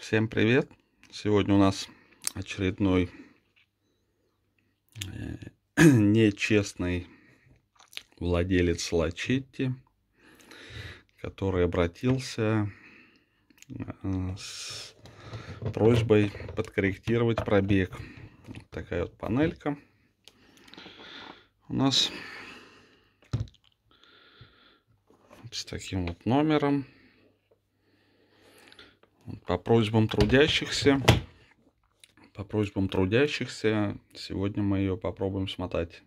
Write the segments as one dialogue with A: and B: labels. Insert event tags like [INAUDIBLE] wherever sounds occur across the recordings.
A: Всем привет! Сегодня у нас очередной э, [CLEARS THROAT] нечестный владелец Лачетти, который обратился э, с просьбой подкорректировать пробег. Вот такая вот панелька у нас с таким вот номером по просьбам трудящихся, по просьбам трудящихся, сегодня мы ее попробуем смотать.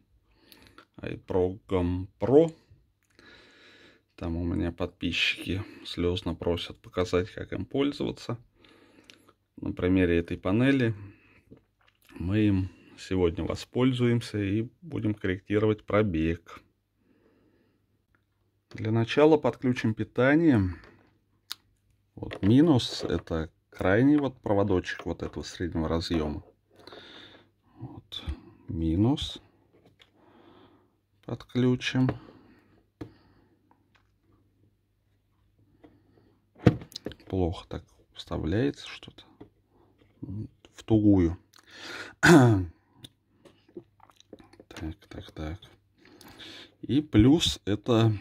A: Айпрогом Про. Там у меня подписчики слезно просят показать, как им пользоваться. На примере этой панели мы им сегодня воспользуемся и будем корректировать пробег. Для начала подключим питание. Вот минус это крайний вот проводочек вот этого среднего разъема. Вот. Минус подключим. Плохо так вставляется что-то в тугую. так, так, так. И плюс это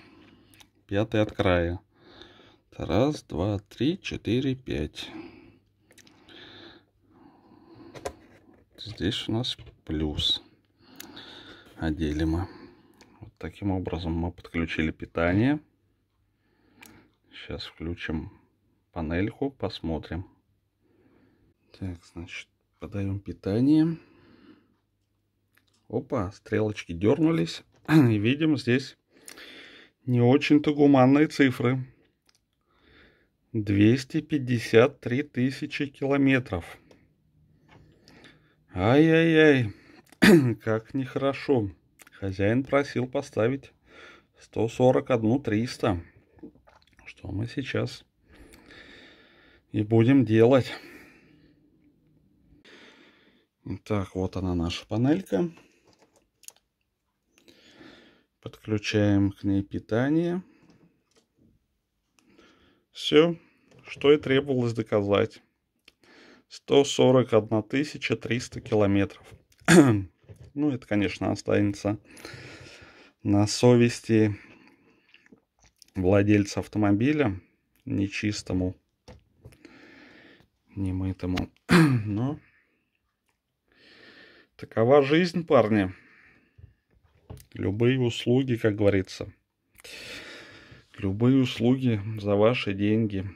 A: пятый от края. Раз, два, три, четыре, пять. Здесь у нас плюс. Одели Вот таким образом мы подключили питание. Сейчас включим панельку, посмотрим. Так, значит, подаем питание. Опа, стрелочки дернулись. [CLEARS THROAT] И видим здесь не очень-то гуманные цифры. 253 тысячи километров. Ай-яй-яй, [CLEARS THROAT] как нехорошо. Хозяин просил поставить 141 300. Что мы сейчас и будем делать. Так, вот она наша панелька. Подключаем к ней питание. Все, что и требовалось доказать. 141 300 километров. [CLEARS THROAT] ну, это, конечно, останется на совести владельца автомобиля, нечистому, немытому. [CLEARS THROAT] Но такова жизнь, парни. Любые услуги, как говорится. Любые услуги за ваши деньги.